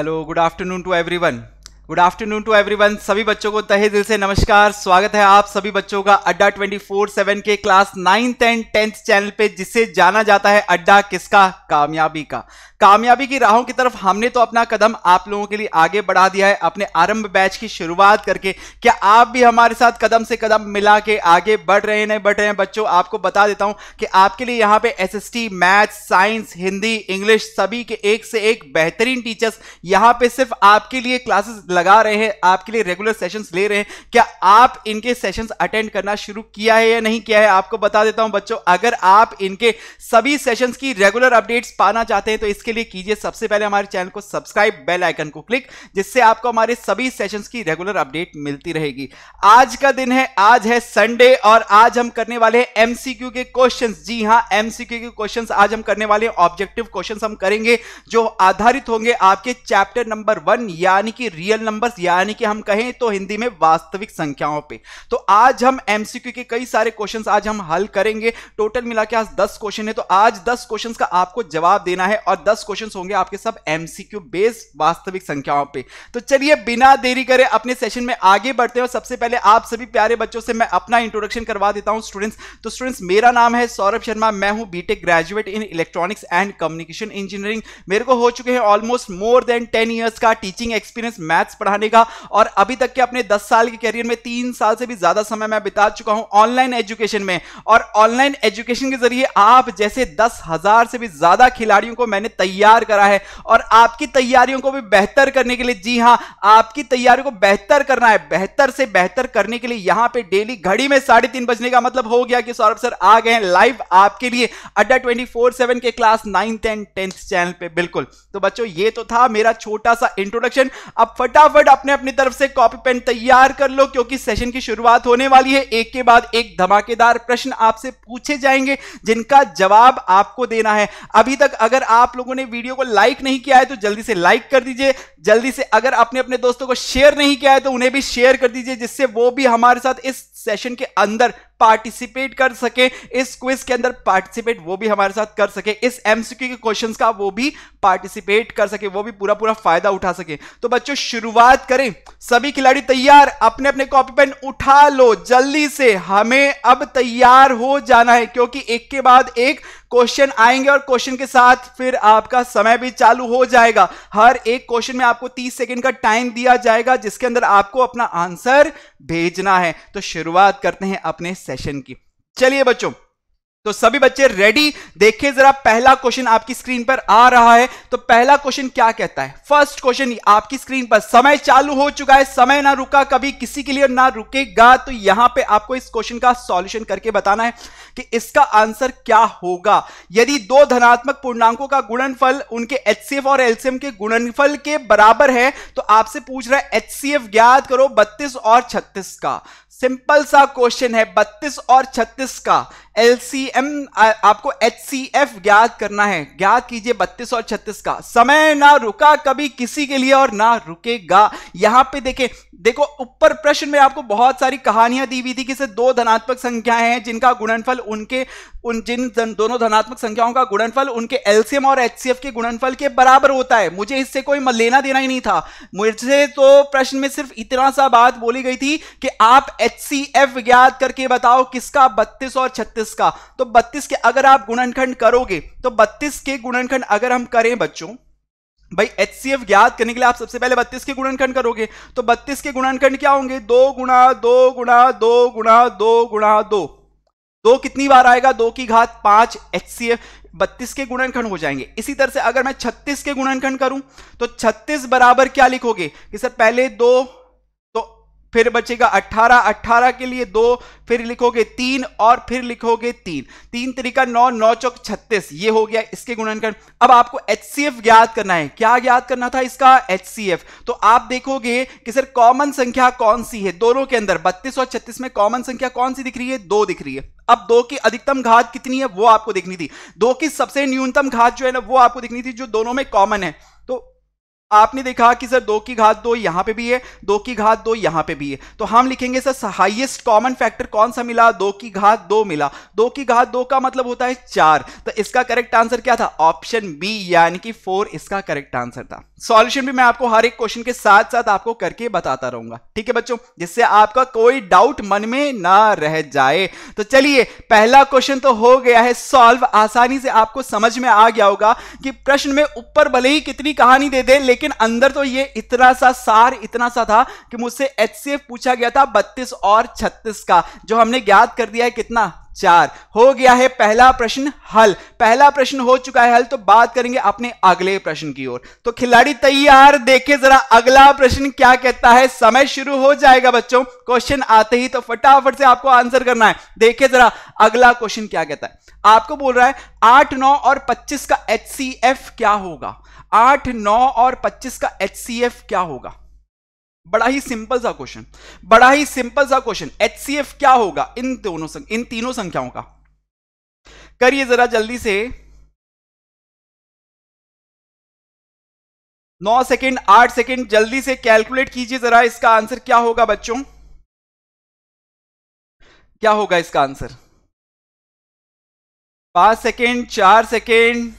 hello good afternoon to everyone good afternoon to everyone सभी बच्चों को तहे दिल से नमस्कार स्वागत है आप सभी बच्चों का अड्डा ट्वेंटी फोर सेवन के class ninth and tenth channel पे जिसे जाना जाता है अड्डा किसका कामयाबी का कामयाबी की राहों की तरफ हमने तो अपना कदम आप लोगों के लिए आगे बढ़ा दिया है अपने आरंभ बैच की शुरुआत करके क्या आप भी हमारे साथ कदम से कदम मिला के आगे बढ़ रहे हैं बढ़ रहे हैं बच्चों आपको बता देता हूं कि आपके लिए यहाँ पे एस मैथ साइंस हिंदी इंग्लिश सभी के एक से एक बेहतरीन टीचर्स यहाँ पे सिर्फ आपके लिए क्लासेस लगा रहे हैं आपके लिए रेगुलर सेशन ले रहे हैं क्या आप इनके सेशन अटेंड करना शुरू किया है या नहीं किया है आपको बता देता हूं बच्चों अगर आप इनके सभी सेशन की रेगुलर अपडेट्स पाना चाहते हैं तो इसके इसके लिए कीजिए सबसे पहले हमारे चैनल को सब्सक्राइब बेल आइकन को क्लिक जिससे आपको हमारे सभी सेशंस की रेगुलर अपडेट मिलती रहेगी आज का दिन है आज है संडे और आज हम करने वाले हैं एमसीक्यू के क्वेश्चंस जी हां एमसीक्यू के क्वेश्चन आज हम करने वाले ऑब्जेक्टिव क्वेश्चन हम करेंगे जो आधारित होंगे आपके चैप्टर नंबर वन यानी कि रियल नंबर यानी कि हम कहें तो हिंदी में वास्तविक संख्याओं पर तो आज हम एमसीक्यू के कई सारे क्वेश्चन आज हम हल करेंगे टोटल मिला के आज दस क्वेश्चन है तो आज दस क्वेश्चन का आपको जवाब देना है और 10 दस क्वेश्चन होंगे आपके सब एमसीक्यू बेस्ड वास्तविक संख्याओं पे तो चलिए बिना देरी करे अपने सेशन में आगे बढ़ते हैं और सबसे पहले आप सभी प्यारे बच्चों से मैं अपना इंट्रोडक्शन करवा देता हूं स्टूडेंट्स तो स्टूडेंट्स मेरा नाम है सौरभ शर्मा मैं हूं BTech graduate in electronics and communication engineering मेरे को हो चुके हैं almost more than ten years का टीचिंग एक्सपीरियंस मैथ्स पढ़ाने का और अभी तक के अपने दस साल के करियर में तीन साल से भी ज्यादा समय मैं बिता चुका हूं ऑनलाइन एजुकेशन में और ऑनलाइन एजुकेशन के जरिए आप जैसे दस से भी ज्यादा खिलाड़ियों को मैंने तैयार तैयार करा है और आपकी तैयारियों को भी बेहतर करने के लिए जी हां आपकी तैयारियों को बेहतर करना है बेहतर से बेहतर करने के लिए यहां पे डेली घड़ी में साढ़े तीन बजने का मतलब हो गया कि सौरभ सर आ गए लाइव आपके लिए अड्डा ट्वेंटी फोर सेवन के class ninth and tenth channel पे बिल्कुल तो बच्चों ये तो था मेरा छोटा सा इंट्रोडक्शन अब फटाफट अपने अपनी तरफ से कॉपी पेन तैयार कर लो क्योंकि सेशन की शुरुआत होने वाली है एक के बाद एक धमाकेदार प्रश्न आपसे पूछे जाएंगे जिनका जवाब आपको देना है अभी तक अगर आप लोगों ने आपने वीडियो को लाइक नहीं किया है तो जल्दी से लाइक कर दीजिए जल्दी से अगर आपने अपने दोस्तों को शेयर नहीं किया है तो उन्हें भी शेयर कर दीजिए जिससे वो भी हमारे साथ इस सेशन के अंदर पार्टिसिपेट कर सके इस क्विज के अंदर पार्टिसिपेट वो भी हमारे साथ कर सके इस एमसीक्यू के क्वेश्चंस का वो भी पार्टिसिपेट कर सके वो भी पूरा पूरा फायदा उठा सके तो बच्चों शुरुआत करें सभी खिलाड़ी तैयार अपने अपने कॉपी पेन उठा लो जल्दी से हमें अब तैयार हो जाना है क्योंकि एक के बाद एक क्वेश्चन आएंगे और क्वेश्चन के साथ फिर आपका समय भी चालू हो जाएगा हर एक क्वेश्चन में आपको 30 सेकंड का टाइम दिया जाएगा जिसके अंदर आपको अपना आंसर भेजना है तो शुरुआत करते हैं अपने सेशन की चलिए बच्चों तो सभी बच्चे रेडी देखिए जरा पहला क्वेश्चन आपकी स्क्रीन पर आ रहा है तो पहला क्वेश्चन क्या कहता है फर्स्ट क्वेश्चन आपकी स्क्रीन पर समय चालू हो चुका है समय ना रुका कभी किसी के लिए ना रुकेगा तो यहां पे आपको इस क्वेश्चन का सॉल्यूशन करके बताना है कि इसका आंसर क्या होगा यदि दो धनात्मक पूर्णांकों का गुणनफल उनके एच और एलसीएम के गुणनफल के बराबर है तो आपसे पूछ रहा है एच ज्ञात करो बत्तीस और छत्तीस का सिंपल सा क्वेश्चन है 32 और 36 का एलसीएम आपको एचसीएफ ज्ञात करना है ज्ञात कीजिए 32 और 36 का समय ना रुका कभी किसी के लिए और ना रुकेगा यहां पे देखें देखो ऊपर प्रश्न में आपको बहुत सारी कहानियां दी हुई थी कि दो धनात्मक संख्याएं हैं जिनका गुणनफल उनके उन जिन दोनों धनात्मक संख्याओं का गुणनफल उनके एलसीएम और एचसीएफ के गुणनफल के बराबर होता है मुझे इससे कोई लेना देना ही नहीं था मुझसे तो प्रश्न में सिर्फ इतना सा बात बोली गई थी कि आप एच सी एफ ज्ञात करके बताओ किसका बत्तीस और छत्तीस का तो बत्तीस के अगर आप गुणनखंड करोगे तो बत्तीस के गुणनखंड अगर हम करें बच्चों भाई एच सी एफ ज्ञात करने के लिए आप सबसे पहले बत्तीस के गुणनखंड करोगे तो बत्तीस के गुणनखंड क्या होंगे दो गुणा दो गुणा दो गुणा दो गुणा दो दो कितनी बार आएगा दो की घात पांच एच सी एफ बत्तीस के गुणनखंड हो जाएंगे इसी तरह से अगर मैं छत्तीस के गुणनखंड करूं तो छत्तीस बराबर क्या लिखोगे कि सर पहले दो फिर बचेगा 18 18 के लिए दो फिर लिखोगे तीन और फिर लिखोगे तीन तीन तरीका नौ नौ चौक छत्तीस ये हो गया इसके गुणनखंड अब आपको एच ज्ञात करना है क्या ज्ञात करना था इसका एच तो आप देखोगे कि सर कॉमन संख्या कौन सी है दोनों के अंदर बत्तीस और छत्तीस में कॉमन संख्या कौन सी दिख रही है दो दिख रही है अब दो की अधिकतम घात कितनी है वो आपको देखनी थी दो की सबसे न्यूनतम घात जो है ना वो आपको देखनी थी जो दोनों में कॉमन है तो आपने देखा कि सर दो की घात दो यहां पे भी है दो की घात दो यहां पे भी है तो हम लिखेंगे सर हाईएस्ट कॉमन फैक्टर कौन सा मिला दो की घात दो मिला दो की घात दो का मतलब होता है चार तो इसका करेक्ट आंसर क्या था ऑप्शन बी यानी कि फोर इसका करेक्ट आंसर था सॉल्यूशन भी मैं आपको हर एक क्वेश्चन के साथ साथ आपको करके बताता रहूंगा ठीक है बच्चों जिससे आपका कोई डाउट मन में ना रह जाए तो चलिए पहला क्वेश्चन तो हो गया है सॉल्व आसानी से आपको समझ में आ गया होगा कि प्रश्न में ऊपर भले ही कितनी कहानी दे दे लेकिन लेकिन अंदर तो ये इतना सा सार इतना सा था कि मुझसे एच पूछा गया था बत्तीस और छत्तीस का जो हमने ज्ञात कर दिया है कितना चार हो गया है पहला प्रश्न हल पहला प्रश्न हो चुका है हल तो बात करेंगे अपने अगले प्रश्न की ओर तो खिलाड़ी तैयार देखे जरा अगला प्रश्न क्या कहता है समय शुरू हो जाएगा बच्चों क्वेश्चन आते ही तो फटाफट से आपको आंसर करना है देखे जरा अगला क्वेश्चन क्या कहता है आपको बोल रहा है आठ नौ और पच्चीस का एच क्या होगा आठ नौ और पच्चीस का एच क्या होगा बड़ा ही सिंपल सा क्वेश्चन बड़ा ही सिंपल सा क्वेश्चन एच क्या होगा इन दोनों संख्या इन तीनों संख्याओं का करिए जरा जल्दी से नौ सेकेंड आठ सेकेंड जल्दी से कैलकुलेट कीजिए जरा इसका आंसर क्या होगा बच्चों क्या होगा इसका आंसर पांच सेकेंड चार सेकेंड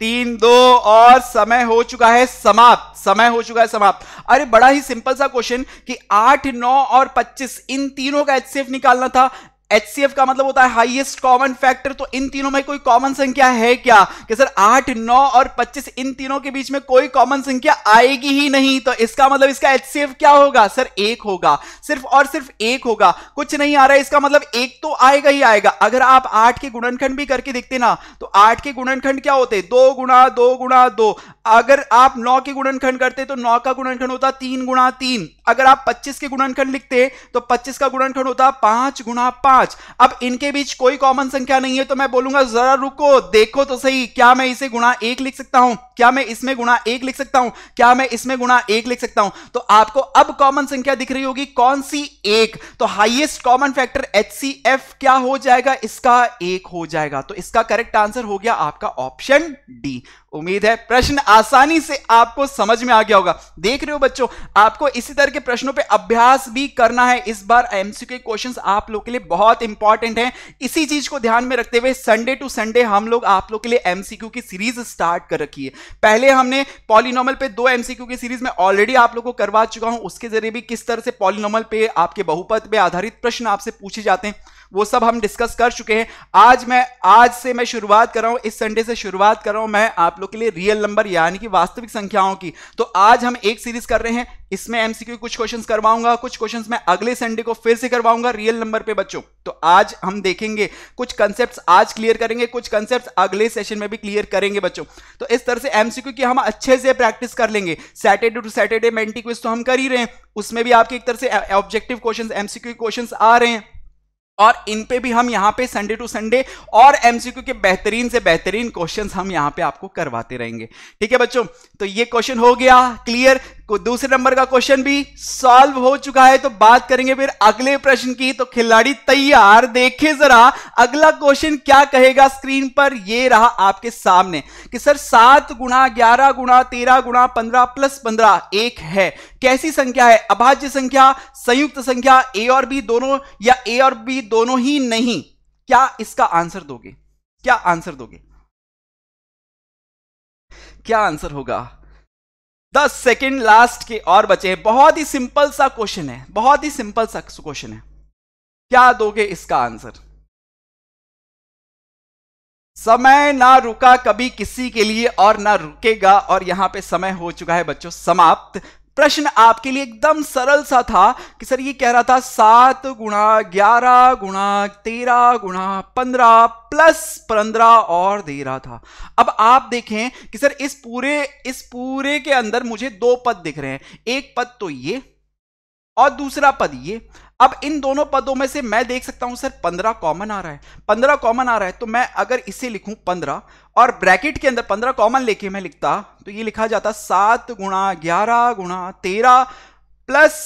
तीन दो और समय हो चुका है समाप्त समय हो चुका है समाप्त अरे बड़ा ही सिंपल सा क्वेश्चन कि आठ नौ और पच्चीस इन तीनों का एचसीएफ निकालना था एच का मतलब होता है हाईएस्ट कॉमन फैक्टर तो इन तीनों में कोई कॉमन संख्या है क्या कि सर आठ नौ और पच्चीस इन तीनों के बीच में कोई कॉमन संख्या आएगी ही नहीं तो इसका मतलब इसका एच क्या होगा सर एक होगा सिर्फ और सिर्फ एक होगा कुछ नहीं आ रहा है इसका मतलब एक तो आएगा ही आएगा अगर आप आठ के गुणनखंड भी करके देखते ना तो आठ के गुणनखंड क्या होते दो गुणा दो गुणा दो अगर आप नौ के गुणनखंड करते तो नौ का गुणनखंड होता तीन गुणा तीन अगर आप पच्चीस के गुणनखंड लिखते तो पच्चीस का गुणनखंड होता पांच गुणा पांच पांच अब इनके बीच कोई कॉमन संख्या नहीं है तो मैं बोलूंगा जरा रुको देखो तो सही क्या मैं इसे गुणा एक लिख सकता हूं क्या मैं इसमें गुणा एक लिख सकता हूं क्या मैं इसमें गुणा एक लिख सकता हूं तो आपको अब कॉमन संख्या दिख रही होगी कौन सी एक तो हाइएस्ट कॉमन फैक्टर एच क्या हो जाएगा इसका एक हो जाएगा तो इसका करेक्ट आंसर हो गया आपका ऑप्शन डी उम्मीद है प्रश्न आसानी से आपको समझ में आ गया होगा देख रहे हो बच्चों आपको इसी तरह के प्रश्नों पे अभ्यास भी करना है इस बार एमसीक्यू के क्वेश्चंस आप लोग के लिए बहुत इंपॉर्टेंट हैं इसी चीज को ध्यान में रखते हुए संडे टू संडे हम लोग आप लोग के लिए एमसीक्यू की सीरीज स्टार्ट कर रखी है पहले हमने पॉलिनोमल पे दो एमसीक्यू की सीरीज में ऑलरेडी आप लोग को करवा चुका हूं उसके जरिए भी किस तरह से पॉलिनोमल पे आपके बहुपत पे आधारित प्रश्न आपसे पूछे जाते हैं वो सब हम डिस्कस कर चुके हैं आज मैं आज से मैं शुरुआत कर रहा हूं इस संडे से शुरुआत कर रहा हूं मैं आप लोग के लिए रियल नंबर यानी कि वास्तविक संख्याओं की तो आज हम एक सीरीज कर रहे हैं इसमें एमसीक्यू कुछ क्वेश्चंस करवाऊंगा कुछ क्वेश्चंस मैं अगले संडे को फिर से करवाऊंगा रियल नंबर पे बच्चों तो आज हम देखेंगे कुछ कॉन्सेप्ट्स आज क्लियर करेंगे कुछ कॉन्सेप्ट्स अगले सेशन में भी क्लियर करेंगे बच्चों तो इस तरह से एमसीक्यू की हम अच्छे से प्रैक्टिस कर लेंगे सैटरडे टू सैटरडे मेंटी क्विज तो हम कर ही रहे हैं उसमें भी आपके एक तरह से ऑब्जेक्टिव क्वेश्चन एमसीक्यू क्वेश्चन आ रहे हैं और इन पे भी हम यहाँ पे संडे टू संडे और एमसीक्यू के बेहतरीन से बेहतरीन क्वेश्चंस हम यहाँ पे आपको करवाते रहेंगे ठीक है बच्चों तो ये क्वेश्चन हो गया क्लियर दूसरे नंबर का क्वेश्चन भी सॉल्व हो चुका है तो बात करेंगे फिर अगले प्रश्न की तो खिलाड़ी तैयार देखे जरा अगला क्वेश्चन क्या कहेगा स्क्रीन पर ये रहा आपके सामने कि सर सात गुणा ग्यारह गुणा तेरह गुणा पंद्रह प्लस पंद्रह एक है कैसी संख्या है अभाज्य संख्या संयुक्त संख्या ए और बी दोनों या ए और बी दोनों ही नहीं क्या इसका आंसर दोगे क्या आंसर दोगे क्या आंसर होगा दस सेकेंड लास्ट के और बचे हैं बहुत ही सिंपल सा क्वेश्चन है बहुत ही सिंपल सा क्वेश्चन है क्या दोगे इसका आंसर समय ना रुका कभी किसी के लिए और ना रुकेगा और यहां पे समय हो चुका है बच्चों समाप्त प्रश्न आपके लिए एकदम सरल सा था कि सर ये कह रहा था सात गुणा ग्यारह गुणा तेरह गुणा पंद्रह प्लस पंद्रह और दे रहा था अब आप देखें कि सर इस पूरे इस पूरे के अंदर मुझे दो पद दिख रहे हैं एक पद तो ये और दूसरा पद ये अब इन दोनों पदों में से मैं देख सकता हूं सर पंद्रह कॉमन आ रहा है पंद्रह कॉमन आ रहा है तो मैं अगर इसे लिखूं पंद्रह और ब्रैकेट के अंदर पंद्रह कॉमन लेके मैं लिखता तो ये लिखा जाता सात गुणा ग्यारह गुणा तेरह प्लस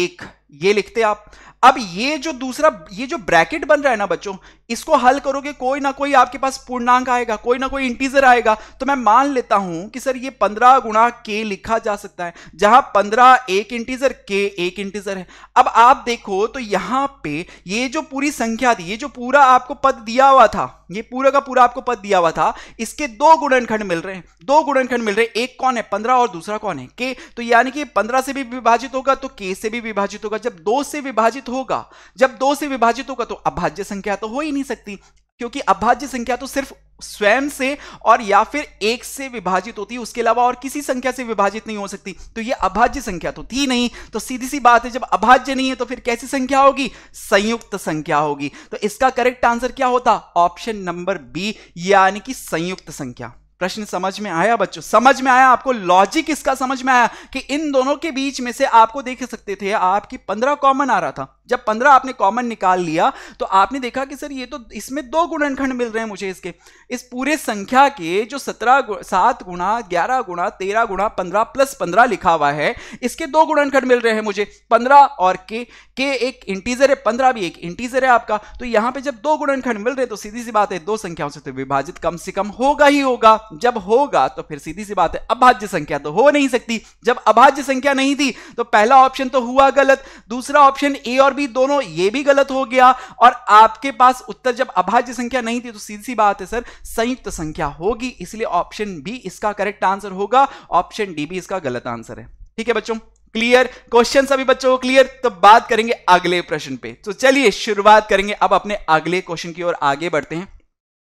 एक ये लिखते आप अब ये जो दूसरा ये जो ब्रैकेट बन रहा है ना बच्चों इसको हल करोगे कोई ना कोई आपके पास पूर्णांक आएगा कोई ना कोई इंटीजर आएगा तो मैं मान लेता हूं कि सर ये पंद्रह गुणा के लिखा जा सकता है जहां पंद्रह एक इंटीजर के एक इंटीजर है अब आप देखो तो यहां पे ये जो पूरी संख्या थी ये जो पूरा आपको पद दिया हुआ था ये पूरा का पूरा आपको पद दिया हुआ था इसके दो गुणनखंड मिल रहे हैं दो गुणनखंड मिल रहे हैं एक कौन है पंद्रह और दूसरा कौन है के तो यानी कि पंद्रह से भी विभाजित होगा तो के से भी विभाजित होगा जब दो से विभाजित होगा जब दो से विभाजित होगा तो अभाज्य संख्या तो हो ही नहीं सकती क्योंकि अभाज्य संख्या तो सिर्फ स्वयं से और या फिर एक से विभाजित होती है उसके अलावा और किसी संख्या से विभाजित नहीं हो सकती तो ये अभाज्य संख्या तो थी नहीं तो सीधी सी बात है जब अभाज्य नहीं है तो फिर कैसी संख्या होगी संयुक्त संख्या होगी तो इसका करेक्ट आंसर क्या होता ऑप्शन नंबर बी यानी कि संयुक्त संख्या प्रश्न समझ में आया बच्चों समझ में आया आपको लॉजिक इसका समझ में आया कि इन दोनों के बीच में से आपको देख सकते थे आपकी पंद्रह कॉमन आ रहा था जब पंद्रह आपने कॉमन निकाल लिया तो आपने देखा कि सर ये तो इसमें दो गुणनखंड मिल रहे हैं मुझे इसके इस पूरे संख्या के जो सत्रह गु, सात गुणा ग्यारह गुणा तेरह गुणा पंद्रह प्लस पंद्रह लिखा हुआ है इसके दो गुणनखंड मिल रहे हैं मुझे पंद्रह और के के एक इंटीजर है पंद्रह भी एक इंटीजर है आपका तो यहां पर जब दो गुणनखंड मिल रहे तो सीधी सी बात है दो संख्याओं से तो विभाजित कम से कम होगा ही होगा जब होगा तो फिर सीधी सी बात है अभाज्य संख्या तो हो नहीं सकती जब अभाज्य संख्या नहीं थी तो पहला ऑप्शन तो हुआ गलत दूसरा ऑप्शन ए और बी दोनों ये भी गलत हो गया और आपके पास उत्तर जब अभाज्य संख्या नहीं थी तो सीधी सी बात है सर संयुक्त संख्या होगी इसलिए ऑप्शन बी इसका करेक्ट आंसर होगा ऑप्शन डी भी इसका गलत आंसर है ठीक है बच्चों क्लियर क्वेश्चन सभी बच्चों को क्लियर तो बात करेंगे अगले प्रश्न पे तो चलिए शुरुआत करेंगे अब अपने अगले क्वेश्चन की ओर आगे बढ़ते हैं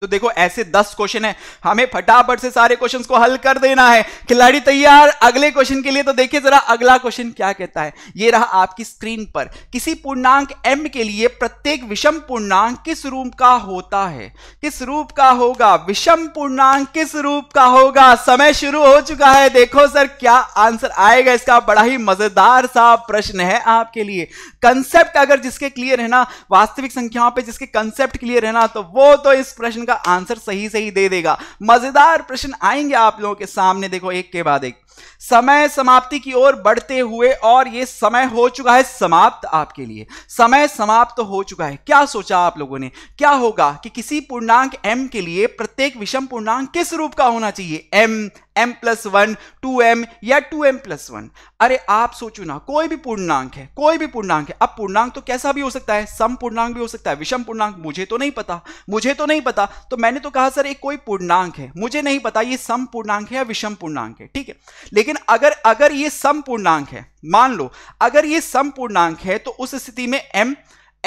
तो देखो ऐसे दस क्वेश्चन है हमें फटाफट से सारे क्वेश्चन को हल कर देना है खिलाड़ी तैयार अगले क्वेश्चन के लिए तो देखिए जरा अगला क्वेश्चन क्या कहता है ये रहा आपकी स्क्रीन पर किसी पूर्णांक m के लिए प्रत्येक विषम पूर्णांक किस रूप का होता है किस रूप का होगा विषम पूर्णांक किस रूप का होगा समय शुरू हो चुका है देखो सर क्या आंसर आएगा इसका बड़ा ही मजेदार सा प्रश्न है आपके लिए कंसेप्ट अगर जिसके क्लियर है ना वास्तविक संख्याओं पर जिसके कंसेप्ट क्लियर है ना तो वो तो इस प्रश्न का आंसर सही सही दे देगा मजेदार प्रश्न आएंगे आप लोगों के सामने देखो एक के बाद एक समय समाप्ति की ओर बढ़ते हुए और ये समय हो चुका है समाप्त आपके लिए समय समाप्त तो हो चुका है क्या सोचा आप लोगों ने क्या होगा कि किसी पूर्णांक m के लिए प्रत्येक विषम पूर्णांक किस रूप का होना चाहिए m m plus one two M या टू एम प्लस वन अरे आप सोचो ना कोई भी पूर्णांक है कोई भी पूर्णांक है अब पूर्णांक तो कैसा भी हो सकता है सम पूर्णांक भी हो सकता है विषम पूर्णांक मुझे तो नहीं पता मुझे तो नहीं पता तो मैंने तो कहा सर एक कोई पूर्णांक है मुझे नहीं पता ये सम पूर्णांक है या विषम पूर्णांक है ठीक है लेकिन अगर अगर ये सम पूर्णांक है मान लो अगर ये सम पूर्णांक है तो उस स्थिति में m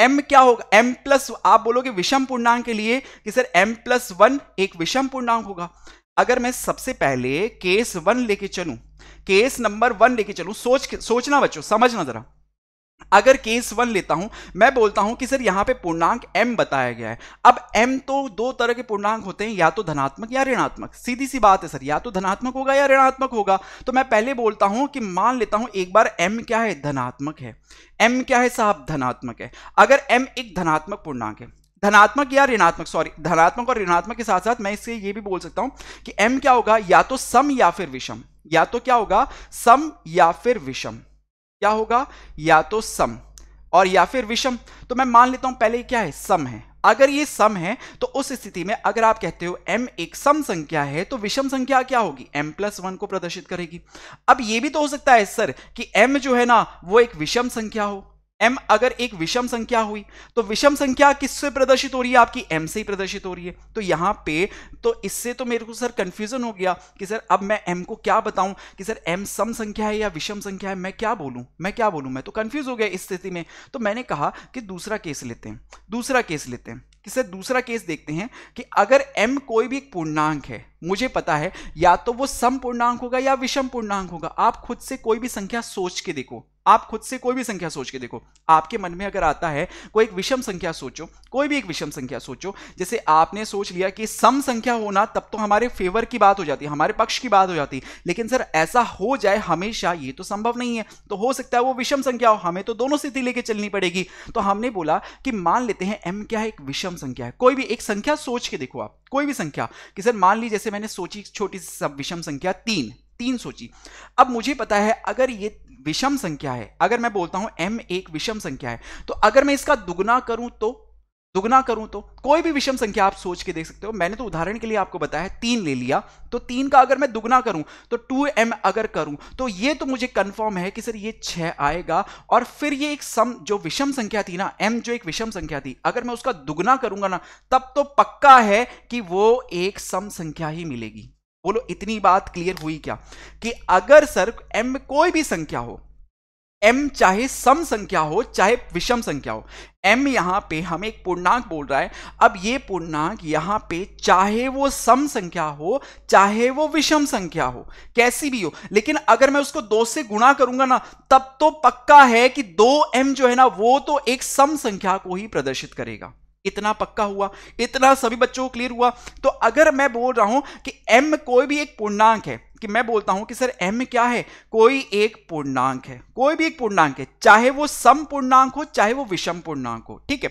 m क्या होगा m प्लस आप बोलोगे विषम पूर्णांक के लिए कि सर m प्लस वन एक विषम पूर्णांक होगा अगर मैं सबसे पहले केस वन लेके चलू केस नंबर वन लेके चलू सोच सोचना बच्चों समझना जरा अगर केस वन लेता हूं मैं बोलता हूं कि सर यहां पे पूर्णांक m बताया गया है अब m तो दो तरह के पूर्णांक होते हैं या तो धनात्मक या ऋणात्मक सीधी सी बात है सर या तो धनात्मक होगा या ऋणात्मक होगा तो मैं पहले बोलता हूं कि मान लेता हूं एक बार m क्या है धनात्मक है m क्या है साहब धनात्मक है अगर m एक धनात्मक पूर्णांक है धनात्मक या ऋणात्मक सॉरी धनात्मक और ऋणात्मक के साथ साथ मैं इससे ये भी बोल सकता हूं कि एम क्या होगा या तो सम या फिर विषम या तो क्या होगा सम या फिर विषम क्या होगा या तो सम और या फिर विषम तो मैं मान लेता हूं पहले क्या है सम है अगर ये सम है तो उस स्थिति में अगर आप कहते हो m एक सम संख्या है तो विषम संख्या क्या होगी m प्लस वन को प्रदर्शित करेगी अब ये भी तो हो सकता है सर कि m जो है ना वो एक विषम संख्या हो m अगर एक विषम संख्या हुई तो विषम संख्या किससे प्रदर्शित हो रही है आपकी m से ही प्रदर्शित हो रही है तो यहां पे तो इससे तो मेरे को सर कंफ्यूजन हो गया कि सर अब मैं m को क्या बताऊं कि सर m सम संख्या है या विषम संख्या है मैं क्या बोलूं मैं क्या बोलूं मैं तो कंफ्यूज हो गया इस स्थिति में तो मैंने कहा कि दूसरा केस लेते हैं दूसरा केस लेते हैं कि सर दूसरा केस देखते हैं कि अगर एम कोई भी एक पूर्णांक है मुझे पता है या तो वो सम पूर्णांक होगा या विषम पूर्णांक होगा आप खुद से कोई भी संख्या सोच के देखो आप खुद से कोई भी संख्या सोच के देखो आपके मन में अगर आता है कोई एक विषम संख्या सोचो कोई भी एक विषम संख्या सोचो जैसे आपने सोच लिया कि सम संख्या होना तब तो हमारे फेवर की बात हो जाती हमारे पक्ष की बात हो जाती लेकिन सर ऐसा हो जाए हमेशा ये तो संभव नहीं है तो हो सकता है वो विषम संख्या हो हमें तो दोनों स्थिति लेके चलनी पड़ेगी तो हमने बोला कि मान लेते हैं एम क्या है एक विषम संख्या है कोई भी एक संख्या सोच के देखो आप कोई भी संख्या कि सर मान लीजिए जैसे मैंने सोची छोटी सी विषम संख्या तीन तीन सोची अब मुझे पता है अगर ये विषम संख्या है अगर मैं बोलता हूं एम एक विषम संख्या है तो अगर मैं इसका दुगुना करूं तो दुगुना करूं तो कोई भी विषम संख्या आप सोच के देख सकते हो मैंने तो उदाहरण के लिए आपको बताया तीन ले लिया तो तीन का अगर मैं दुगुना करूं तो टू एम अगर करूं तो ये तो मुझे कंफर्म है कि सर ये छह आएगा और फिर ये एक सम जो विषम संख्या थी ना एम जो एक विषम संख्या थी अगर मैं उसका दुगुना करूंगा ना तब तो पक्का है कि वो एक सम संख्या ही मिलेगी बोलो इतनी बात क्लियर हुई क्या कि अगर सर एम कोई भी संख्या हो एम चाहे सम संख्या हो चाहे विषम संख्या हो एम यहां पे हमें एक पूर्णांक बोल रहा है अब ये पूर्णांक यहां पे चाहे वो सम संख्या हो चाहे वो विषम संख्या हो कैसी भी हो लेकिन अगर मैं उसको दो से गुणा करूंगा ना तब तो पक्का है कि दो एम जो है ना वो तो एक सम संख्या को ही प्रदर्शित करेगा इतना पक्का हुआ इतना सभी बच्चों को क्लियर हुआ तो अगर मैं बोल रहा हूं कि एम कोई भी एक पूर्णांक है कि मैं बोलता हूं कि सर एम क्या है कोई एक पूर्णांक है कोई भी एक पूर्णांक है चाहे वो सम पूर्णांक हो चाहे वो विषम पूर्णांक हो ठीक है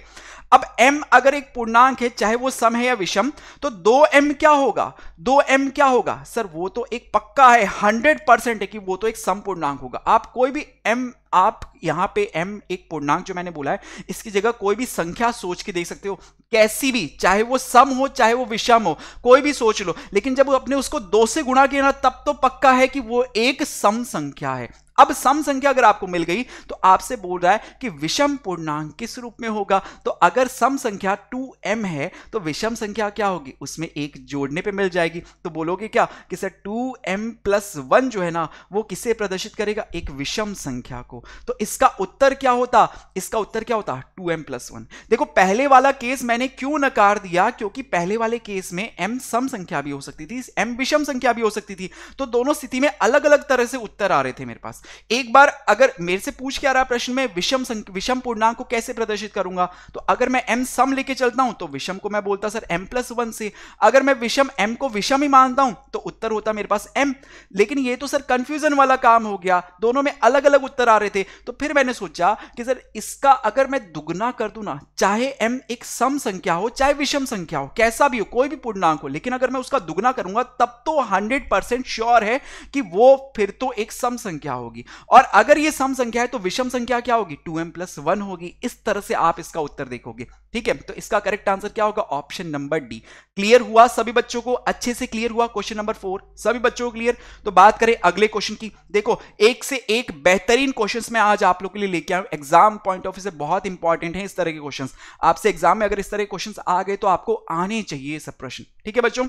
अब m अगर एक पूर्णांक है चाहे वो सम है या विषम तो दो एम क्या होगा दो एम क्या होगा सर वो तो एक पक्का है हंड्रेड परसेंट है कि वो तो एक सम पूर्णांक होगा आप कोई भी m आप यहां पे m एक पूर्णांक जो मैंने बोला है इसकी जगह कोई भी संख्या सोच के देख सकते हो कैसी भी चाहे वो सम हो चाहे वो विषम हो कोई भी सोच लो लेकिन जब अपने उसको दो से गुणा किया ना तब तो पक्का है कि वो एक सम संख्या है अब सम संख्या अगर आपको मिल गई तो आपसे बोल रहा है कि विषम पूर्णांक किस रूप में होगा तो अगर सम संख्या 2m है तो विषम संख्या क्या होगी उसमें एक जोड़ने पे मिल जाएगी तो बोलोगे क्या कि सर 2m प्लस वन जो है ना वो किसे प्रदर्शित करेगा एक विषम संख्या को तो इसका उत्तर क्या होता इसका उत्तर क्या होता टू एम प्लस वन देखो पहले वाला केस मैंने क्यों नकार दिया क्योंकि पहले वाले केस में एम सम संख्या भी हो सकती थी एम विषम संख्या भी हो सकती थी तो दोनों स्थिति में अलग अलग तरह से उत्तर आ रहे थे मेरे पास एक बार अगर मेरे से पूछ के आ रहा प्रश्न में विषम विषम पूर्णांक को कैसे प्रदर्शित करूंगा तो अगर मैं एम सम लेके चलता हूं तो विषम को मैं बोलता सर एम प्लस वन से अगर मैं विषम एम को विषम ही मानता हूं तो उत्तर होता मेरे पास एम लेकिन ये तो सर कंफ्यूजन वाला काम हो गया दोनों में अलग अलग उत्तर आ रहे थे तो फिर मैंने सोचा कि सर इसका अगर मैं दुगुना कर दू ना चाहे एम एक सम संख्या हो चाहे विषम संख्या हो कैसा भी हो कोई भी पूर्णांक हो लेकिन अगर मैं उसका दुगुना करूंगा तब तो हंड्रेड परसेंट श्योर है कि वो फिर तो एक सम संख्या होगी होगी और अगर ये सम संख्या है तो विषम संख्या क्या होगी टू एम प्लस वन होगी इस तरह से आप इसका उत्तर देखोगे ठीक है तो इसका करेक्ट आंसर क्या होगा ऑप्शन नंबर डी क्लियर हुआ सभी बच्चों को अच्छे से क्लियर हुआ क्वेश्चन नंबर फोर सभी बच्चों को क्लियर तो बात करें अगले क्वेश्चन की देखो एक से एक बेहतरीन क्वेश्चन में आज आप लोग के लिए लेके आया एग्जाम पॉइंट ऑफ व्यू से बहुत इंपॉर्टेंट है इस तरह के क्वेश्चन आपसे एग्जाम में अगर इस तरह के क्वेश्चन आ गए तो आपको आने चाहिए सब प्रश्न ठीक है बच्चों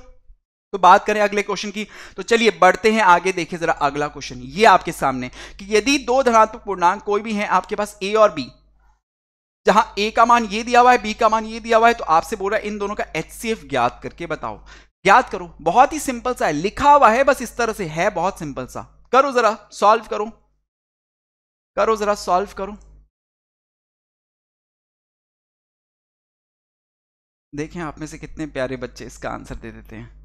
तो बात करें अगले क्वेश्चन की तो चलिए बढ़ते हैं आगे देखिए जरा अगला क्वेश्चन ये आपके सामने कि यदि दो धनात्मक पूर्णांक कोई भी है आपके पास ए और बी जहां ए का मान ये दिया हुआ है बी का मान ये दिया हुआ है तो आपसे बोल रहा है इन दोनों का एच ज्ञात करके बताओ ज्ञात करो बहुत ही सिंपल सा है लिखा हुआ है बस इस तरह से है बहुत सिंपल सा करो जरा सॉल्व करो करो जरा सॉल्व करो देखें आप में से कितने प्यारे बच्चे इसका आंसर दे देते हैं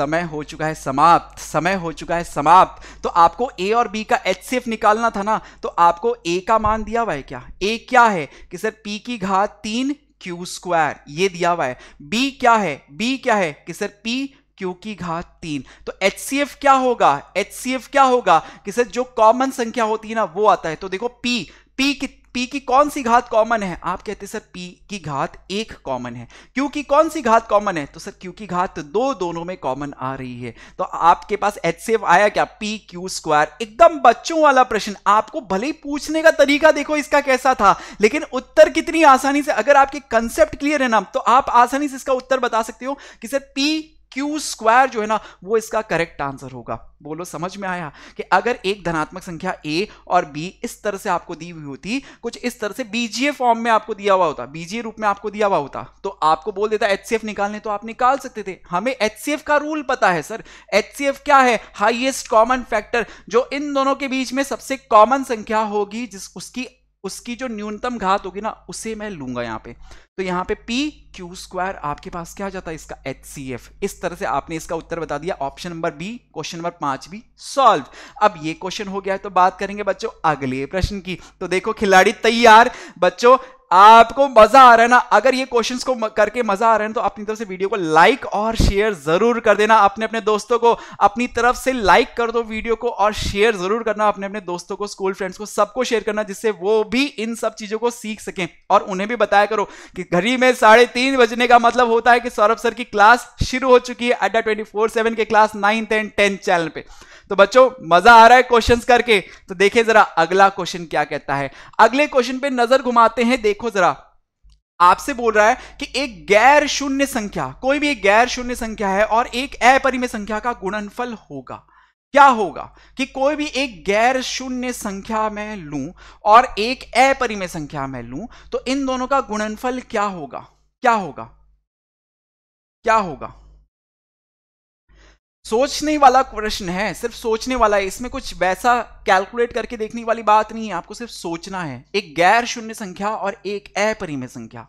समय हो चुका है समाप्त समय हो चुका है समाप्त तो आपको ए और बी का एच निकालना था ना तो आपको ए का मान दिया हुआ है क्या ए क्या है कि सर पी की घात तीन क्यू स्क्वायर ये दिया हुआ है बी क्या है बी क्या है कि सर पी क्यू की घात तीन तो एच क्या होगा एच क्या होगा कि सर जो कॉमन संख्या होती है ना वो आता है तो देखो पी पी कितनी p की कौन सी घात कॉमन है आप कहते सर p की घात एक कॉमन है q की कौन सी घात कॉमन है तो सर q की घात दो दोनों में कॉमन आ रही है तो आपके पास एच आया क्या पी क्यू स्क्वायर एकदम बच्चों वाला प्रश्न आपको भले ही पूछने का तरीका देखो इसका कैसा था लेकिन उत्तर कितनी आसानी से अगर आपके कंसेप्ट क्लियर है ना तो आप आसानी से इसका उत्तर बता सकते हो कि सर पी क्यू स्क्वायर जो है ना वो इसका करेक्ट आंसर होगा बोलो समझ में आया कि अगर एक धनात्मक संख्या ए और बी इस तरह से आपको दी हुई होती कुछ इस तरह से बीजीए फॉर्म में आपको दिया हुआ होता बीजीए रूप में आपको दिया हुआ होता तो आपको बोल देता एच निकालने तो आप निकाल सकते थे हमें एच का रूल पता है सर एच क्या है हाइएस्ट कॉमन फैक्टर जो इन दोनों के बीच में सबसे कॉमन संख्या होगी जिस उसकी उसकी जो न्यूनतम घात होगी ना उसे मैं लूंगा यहाँ पे तो यहाँ पे पी क्यू स्क्वायर आपके पास क्या आ जाता है इसका एच सी एफ इस तरह से आपने इसका उत्तर बता दिया option number B question number पांच भी सॉल्व अब ये क्वेश्चन हो गया है तो बात करेंगे बच्चों अगले प्रश्न की तो देखो खिलाड़ी तैयार बच्चों आपको मजा आ रहा है ना अगर ये क्वेश्चंस को करके मजा आ रहा है तो अपनी तरफ से वीडियो को लाइक और शेयर जरूर कर देना अपने अपने दोस्तों को अपनी तरफ से लाइक कर दो वीडियो को और शेयर जरूर करना अपने अपने दोस्तों को स्कूल फ्रेंड्स को सबको शेयर करना जिससे वो भी इन सब चीजों को सीख सकें और उन्हें भी बताया करो कि घड़ी में साढ़े तीन बजने का मतलब होता है कि सौरभ सर की क्लास शुरू हो चुकी है अड्डा ट्वेंटी फोर सेवन के class ninth and tenth channel पर तो बच्चों मजा आ रहा है क्वेश्चंस करके तो देखिए जरा अगला क्वेश्चन क्या कहता है अगले क्वेश्चन पे नजर घुमाते हैं देखो जरा आपसे बोल रहा है कि एक गैर शून्य संख्या कोई भी एक गैर शून्य संख्या है और एक अपरिमेय संख्या का गुणनफल होगा क्या होगा कि कोई भी एक गैर शून्य संख्या में लू और एक अपरिमेय संख्या में लू तो इन दोनों का गुणनफल क्या होगा क्या होगा क्या होगा सोचने वाला प्रश्न है सिर्फ सोचने वाला है इसमें कुछ वैसा कैलकुलेट करके देखने वाली बात नहीं है आपको सिर्फ सोचना है एक गैर शून्य संख्या और एक अपरिमय संख्या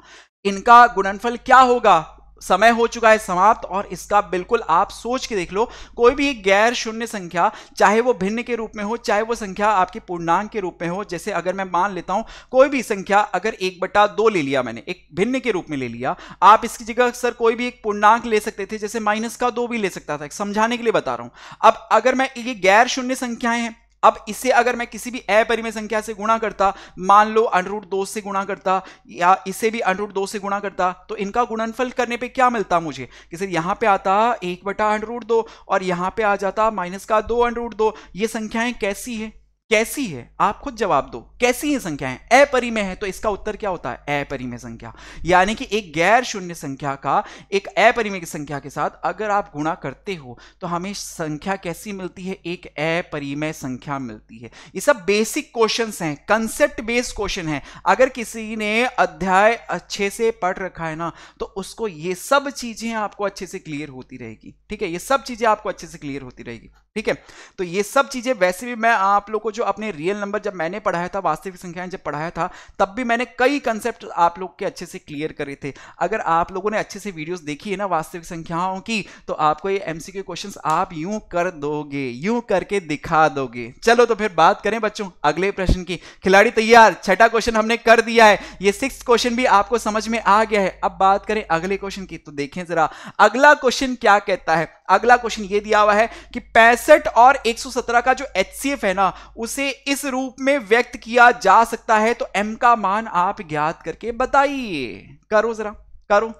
इनका गुणनफल क्या होगा समय हो चुका है समाप्त और इसका बिल्कुल आप सोच के देख लो कोई भी गैर शून्य संख्या चाहे वो भिन्न के रूप में हो चाहे वो संख्या आपकी पूर्णांक के रूप में हो जैसे अगर मैं मान लेता हूं कोई भी संख्या अगर एक बटा दो ले लिया मैंने एक भिन्न के रूप में ले लिया आप इसकी जगह सर कोई भी एक पूर्णांक ले सकते थे जैसे माइनस का दो भी ले सकता था समझाने के लिए बता रहा हूं अब अगर मैं ये गैर शून्य संख्याएं हैं अब इसे अगर मैं किसी भी अपरिमेय संख्या से गुणा करता मान लो अनुरूट दो से गुणा करता या इसे भी अनुरूट दो से गुणा करता तो इनका गुणनफल करने पे क्या मिलता मुझे कि सर यहाँ पे आता एक बटा अनुरूट दो और यहाँ पे आ जाता माइनस का दो अनुरूट दो ये संख्याएं कैसी है कैसी है आप खुद जवाब दो कैसी है संख्याएं अपरिमेय है तो इसका उत्तर क्या होता है अपरिमेय संख्या यानी कि एक गैर शून्य संख्या का एक अपरिमेय संख्या के साथ अगर आप गुणा करते हो तो हमें संख्या कैसी मिलती है एक अपरिमेय संख्या मिलती है ये सब बेसिक क्वेश्चन हैं कंसेप्ट बेस्ड क्वेश्चन है अगर किसी ने अध्याय अच्छे से पढ़ रखा है ना तो उसको ये सब चीजें आपको अच्छे से क्लियर होती रहेगी ठीक है ये सब चीजें आपको अच्छे से क्लियर होती रहेगी ठीक है तो ये सब चीजें वैसे भी मैं आप लोग को जो जो अपने रियल नंबर जब मैंने पढ़ाया था वास्तविक संख्याएं जब पढ़ाया था तब भी मैंने कई कंसेप्ट आप लोग के अच्छे से क्लियर करे थे अगर आप लोगों ने अच्छे से वीडियोस देखी है ना वास्तविक संख्याओं की तो आपको ये एमसीक्यू क्वेश्चंस आप यूं कर दोगे यूं करके दिखा दोगे चलो तो फिर बात करें बच्चों अगले प्रश्न की खिलाड़ी तैयार छठा क्वेश्चन हमने कर दिया है ये सिक्स क्वेश्चन भी आपको समझ में आ गया है अब बात करें अगले क्वेश्चन की तो देखें जरा अगला क्वेश्चन क्या कहता है अगला क्वेश्चन ये दिया हुआ है कि पैंसठ और 117 का जो एच है ना उसे इस रूप में व्यक्त किया जा सकता है तो एम का मान आप ज्ञात करके बताइए करो जरा करो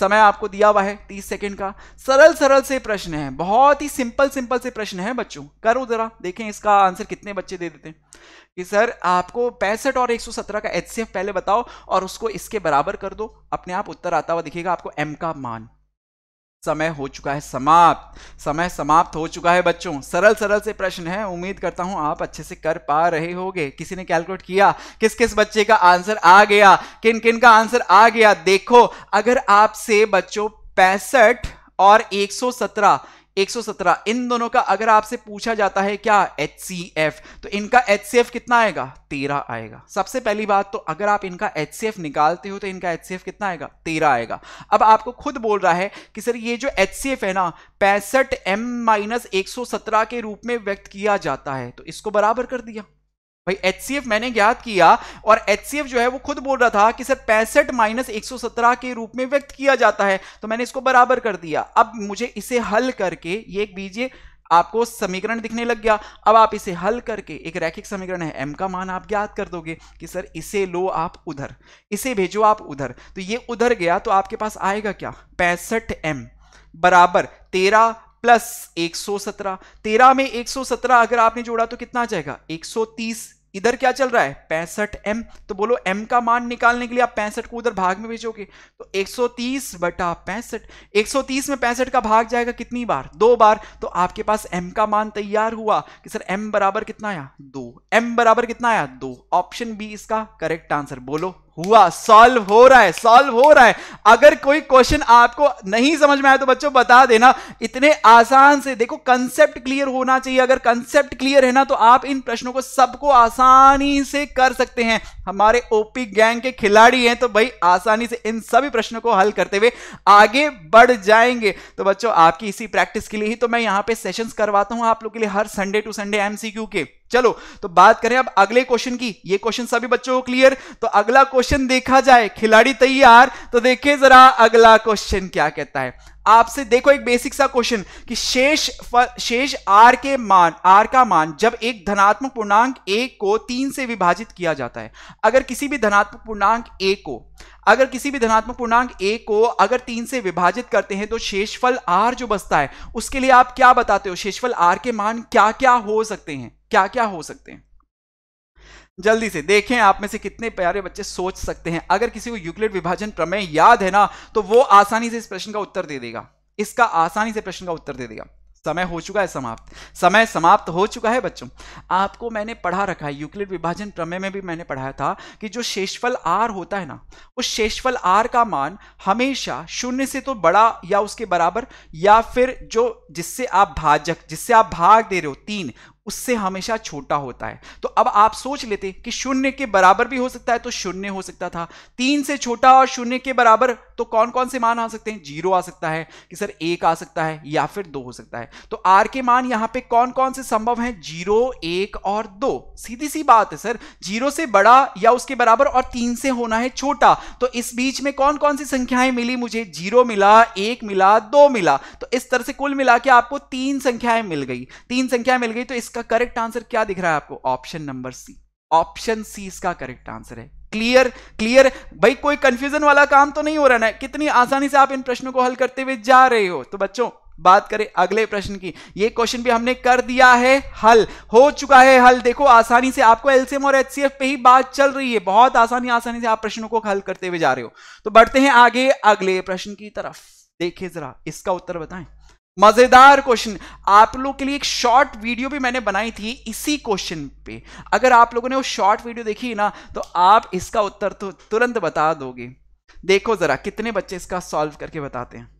समय आपको दिया हुआ है तीस सेकंड का सरल सरल से प्रश्न है बहुत ही सिंपल सिंपल से प्रश्न है बच्चों करो जरा देखें इसका आंसर कितने बच्चे दे देते हैं कि सर आपको पैंसठ और 117 का एच पहले बताओ और उसको इसके बराबर कर दो अपने आप उत्तर आता हुआ दिखेगा आपको एम का मान समय हो चुका है समाप्त समय समाप्त हो चुका है बच्चों सरल सरल से प्रश्न है उम्मीद करता हूं आप अच्छे से कर पा रहे होंगे किसी ने कैलकुलेट किया किस किस बच्चे का आंसर आ गया किन किन का आंसर आ गया देखो अगर आपसे बच्चों पैंसठ और 117 117 इन दोनों का अगर आपसे पूछा जाता है क्या एच तो इनका एच कितना आएगा 13 आएगा सबसे पहली बात तो अगर आप इनका एच निकालते हो तो इनका एच कितना आएगा 13 आएगा अब आपको खुद बोल रहा है कि सर ये जो एच है ना पैंसठ एम माइनस एक के रूप में व्यक्त किया जाता है तो इसको बराबर कर दिया भाई एच मैंने ज्ञात किया और एच जो है वो खुद बोल रहा था कि सर पैंसठ माइनस एक के रूप में व्यक्त किया जाता है तो मैंने इसको बराबर कर दिया अब मुझे इसे हल करके ये एक बीजे आपको समीकरण दिखने लग गया अब आप इसे हल करके एक रैखिक समीकरण है m का मान आप ज्ञात कर दोगे कि सर इसे लो आप उधर इसे भेजो आप उधर तो ये उधर गया तो आपके पास आएगा क्या पैंसठ एम बराबर तेरह प्लस 117 13 में 117 अगर आपने जोड़ा तो कितना आ जाएगा इधर क्या चल रहा है पैंसठ एम तो बोलो एम का मान निकालने के लिए आप पैंसठ को उधर भाग में भेजोगे तो 130 बटा पैंसठ 130 में पैंसठ का भाग जाएगा कितनी बार दो बार तो आपके पास एम का मान तैयार हुआ कि सर एम बराबर कितना आया दो एम बराबर कितना आया दो ऑप्शन बी इसका करेक्ट आंसर बोलो हुआ सॉल्व हो रहा है सॉल्व हो रहा है अगर कोई क्वेश्चन आपको नहीं समझ में आया तो बच्चों बता देना इतने आसान से देखो कंसेप्ट क्लियर होना चाहिए अगर कंसेप्ट क्लियर है ना तो आप इन प्रश्नों को सबको आसानी से कर सकते हैं हमारे ओपी गैंग के खिलाड़ी हैं तो भाई आसानी से इन सभी प्रश्नों को हल करते हुए आगे बढ़ जाएंगे तो बच्चों आपकी इसी प्रैक्टिस के लिए ही तो मैं यहां पर सेशन करवाता हूं आप लोग के लिए हर संडे टू संडे एमसीक्यू के चलो तो बात करें अब अगले क्वेश्चन की ये क्वेश्चन सभी बच्चों को क्लियर तो अगला क्वेश्चन देखा जाए खिलाड़ी तैयार तो देखे जरा अगला क्वेश्चन क्या कहता है आपसे देखो एक बेसिक सा क्वेश्चन कि शेष शेष आर के मान आर का मान जब एक धनात्मक पूर्णांक एक को तीन से विभाजित किया जाता है अगर किसी भी धनात्मक पूर्णांक एक को अगर किसी भी धनात्मक पूर्णांक ए को अगर तीन से विभाजित करते हैं तो शेषफल आर जो बचता है उसके लिए आप क्या बताते हो शेषफल आर के मान क्या क्या हो सकते हैं क्या क्या हो सकते हैं जल्दी से देखें आप में से कितने प्यारे बच्चे सोच सकते हैं अगर किसी को यूक्लिड विभाजन प्रमेय याद है ना तो वो आसानी से इस प्रश्न का उत्तर दे देगा इसका आसानी से प्रश्न का उत्तर दे देगा समय हो चुका है समाप्त समय समाप्त हो चुका है बच्चों आपको मैंने पढ़ा रखा है यूक्लिड विभाजन प्रमेय में भी मैंने पढ़ाया था कि जो शेषफल आर होता है ना उस शेषफल आर का मान हमेशा शून्य से तो बड़ा या उसके बराबर या फिर जो जिससे आप भाजक जिससे आप भाग दे रहे हो तीन उससे हमेशा छोटा होता है तो अब आप सोच लेते कि शून्य के बराबर भी हो सकता है तो शून्य हो सकता था तीन से छोटा और शून्य के बराबर तो कौन कौन से मान आ सकते हैं जीरो आ सकता है कि सर एक आ सकता है या फिर दो हो सकता है तो आर के मान यहां पे कौन कौन से संभव हैं जीरो एक और दो सीधी सी बात है सर जीरो से बड़ा या उसके बराबर और तीन से होना है छोटा तो इस बीच में कौन कौन सी संख्याएं मिली मुझे जीरो मिला एक मिला दो मिला तो इस तरह से कुल मिला के आपको तीन संख्याएं मिल गई तीन संख्याएं मिल गई तो इसका इसका करेक्ट आंसर क्या दिख रहा है आपको option number C option C इसका करेक्ट आंसर है क्लियर क्लियर भाई कोई कंफ्यूजन वाला काम तो नहीं हो रहा ना कितनी आसानी से आप इन प्रश्नों को हल करते हुए जा रहे हो तो बच्चों बात करें अगले प्रश्न की ये क्वेश्चन भी हमने कर दिया है हल हो चुका है हल देखो आसानी से आपको एलसीएम और एचसीएफ पे ही बात चल रही है बहुत आसानी आसानी से आप प्रश्नों को हल करते हुए जा रहे हो तो बढ़ते हैं आगे अगले प्रश्न की तरफ देखिए जरा इसका उत्तर बताएं मजेदार क्वेश्चन आप लोग के लिए एक शॉर्ट वीडियो भी मैंने बनाई थी इसी क्वेश्चन पे अगर आप लोगों ने वो शॉर्ट वीडियो देखी ना तो आप इसका उत्तर तो तुरंत बता दोगे देखो जरा कितने बच्चे इसका सॉल्व करके बताते हैं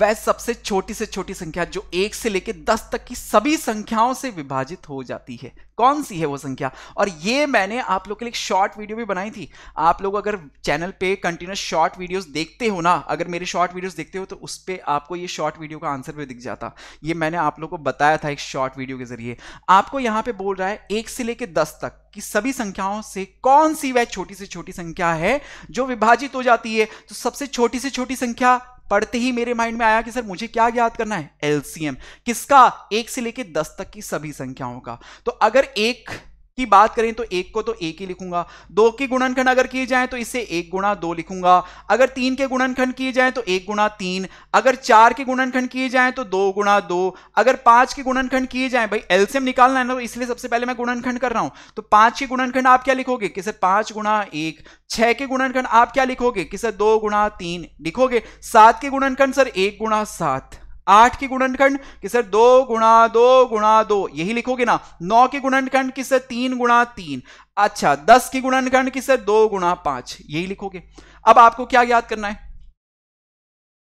वह सबसे छोटी से छोटी संख्या जो एक से लेकर दस तक की सभी संख्याओं से विभाजित हो जाती है कौन सी है वो संख्या और ये मैंने आप लोग के लिए शॉर्ट वीडियो भी बनाई थी आप लोग अगर चैनल पे कंटिन्यूस शॉर्ट वीडियोस देखते हो ना अगर मेरे शॉर्ट वीडियोस देखते हो तो उस पर आपको ये शॉर्ट वीडियो का आंसर भी दिख जाता ये मैंने आप लोग को बताया था एक शॉर्ट वीडियो के जरिए आपको यहां पर बोल रहा है एक से लेकर दस तक कि सभी संख्याओं से कौन सी वह छोटी से छोटी संख्या है जो विभाजित हो जाती है तो सबसे छोटी से छोटी संख्या पढ़ते ही मेरे माइंड में आया कि सर मुझे क्या ज्ञात करना है एलसीएम किसका एक से लेकर दस तक की सभी संख्याओं का तो अगर एक की बात करें तो एक को तो एक ही लिखूंगा दो के गुणनखंड अगर किए जाए तो इससे एक गुणा दो लिखूंगा अगर तीन के गुणनखंड किए जाए तो एक गुणा तीन अगर चार के गुणनखंड किए जाए तो दो गुणा दो अगर पांच के गुणनखंड किए जाए भाई एल्सियम निकालना है ना तो इसलिए सबसे पहले मैं गुणनखंड कर रहा हूं तो पांच के गुणनखंड आप क्या लिखोगे कि सर पांच गुणा एक छह के गुणनखंड आप क्या लिखोगे कि सर दो गुणा तीन लिखोगे सात के गुणनखंड सर एक गुणा सात आठ की गुणनखंड कि सर दो गुणा दो गुणा दो यही लिखोगे ना नौ के गुणनखंड कि सर तीन गुणा तीन अच्छा दस की गुणनखंड कि सर दो गुणा पांच यही लिखोगे अब आपको क्या याद करना है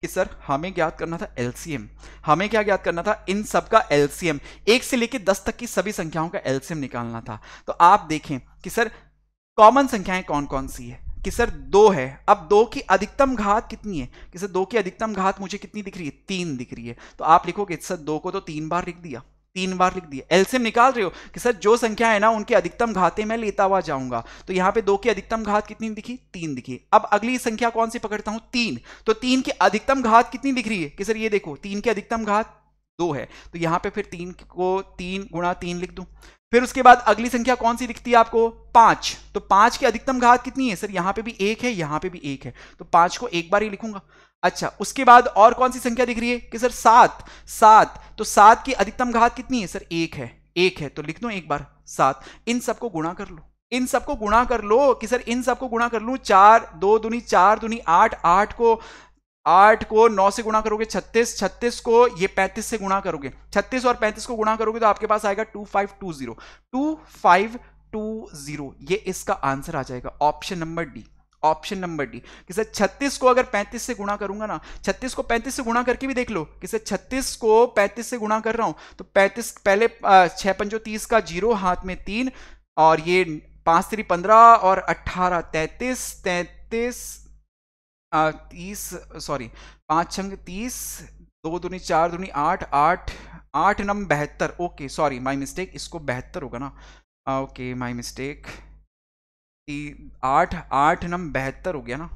कि सर हमें ज्ञात करना था एलसीएम हमें क्या ज्ञात करना था इन सब का एलसीएम एक से लेकर दस तक की सभी संख्याओं का एलसीएम निकालना था तो आप देखें कि सर कॉमन संख्याएं कौन कौन सी है कि सर दो है अब दो की अधिकतम घात कितनी है कि सर दो की अधिकतम घात मुझे कितनी दिख रही है तीन दिख रही है तो आप लिखोगे सर दो को तो तीन बार लिख दिया तीन बार लिख दिया एलसीएम निकाल रहे हो कि सर जो संख्या है ना उनकी अधिकतम घाते मैं लेता हुआ जाऊंगा तो यहाँ पे दो की अधिकतम घात कितनी दिखी तीन दिखी अब अगली संख्या कौन सी पकड़ता हूं तीन तो तीन की अधिकतम घात कितनी दिख रही है कि सर ये देखो तीन की अधिकतम घात दो है तो यहाँ पे फिर तीन को तीन गुणा तीन लिख दू फिर उसके बाद अगली संख्या कौन सी दिखती है आपको पांच तो पांच की अधिकतम घात कितनी है सर यहां पे भी एक है यहां पे भी एक है तो पांच को एक बार ही लिखूंगा अच्छा उसके बाद और कौन सी संख्या दिख रही है कि सर सात सात तो सात की अधिकतम घात कितनी है सर एक है एक है तो लिख दो एक बार सात इन सबको गुणा कर लो इन सबको गुणा कर लो कि सर इन सबको गुणा कर लू चार दो दुनी चार दुनी आठ आठ को आठ को नौ से गुणा करोगे छत्तीस छत्तीस को ये पैंतीस से गुणा करोगे छत्तीस और पैंतीस को गुणा करोगे तो आपके पास आएगा two five two zero two five two zero ये इसका आंसर आ जाएगा option number D option number D कि सर छत्तीस को अगर पैंतीस से गुणा करूंगा ना छत्तीस को पैंतीस से गुणा करके भी देख लो कि सर छत्तीस को पैंतीस से गुणा कर रहा हूं तो पैंतीस पहले छह पंजो तीस का जीरो हाथ में तीन और ये पांच त्री पंद्रह और अट्ठारह तैतीस तैतीस तीस सॉरी पाँच छंग तीस दो दूनी चार दूनी आठ आठ आठ नम बहत्तर ओके सॉरी माई मिस्टेक इसको बहत्तर होगा ना ओके माई मिस्टेक आठ आठ नम बहत्तर हो गया ना